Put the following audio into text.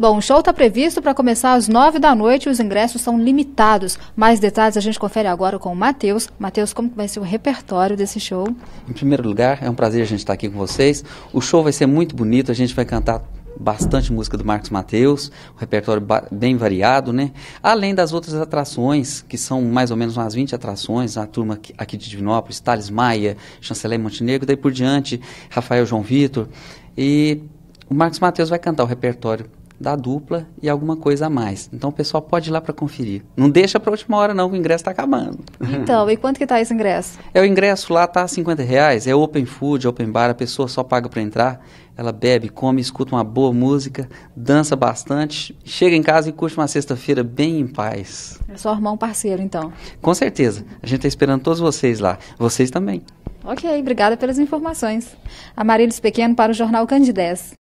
Bom, o show está previsto para começar às nove da noite e os ingressos são limitados. Mais detalhes a gente confere agora com o Matheus. Matheus, como vai ser o repertório desse show? Em primeiro lugar, é um prazer a gente estar tá aqui com vocês. O show vai ser muito bonito, a gente vai cantar bastante música do Marcos Mateus, um repertório bem variado, né? Além das outras atrações, que são mais ou menos umas 20 atrações, a turma aqui de Divinópolis, Thales Maia, Chanceler Montenegro, daí por diante, Rafael João Vitor. E o Marcos Mateus vai cantar o repertório da dupla e alguma coisa a mais. Então o pessoal pode ir lá para conferir. Não deixa para última hora não, o ingresso está acabando. Então, e quanto que tá esse ingresso? É o ingresso lá tá 50 reais, é open food, open bar, a pessoa só paga para entrar. Ela bebe, come, escuta uma boa música, dança bastante, chega em casa e curte uma sexta-feira bem em paz. É só arrumar um parceiro, então. Com certeza. A gente está esperando todos vocês lá. Vocês também. Ok, obrigada pelas informações. Amarílis Pequeno para o Jornal Candidez.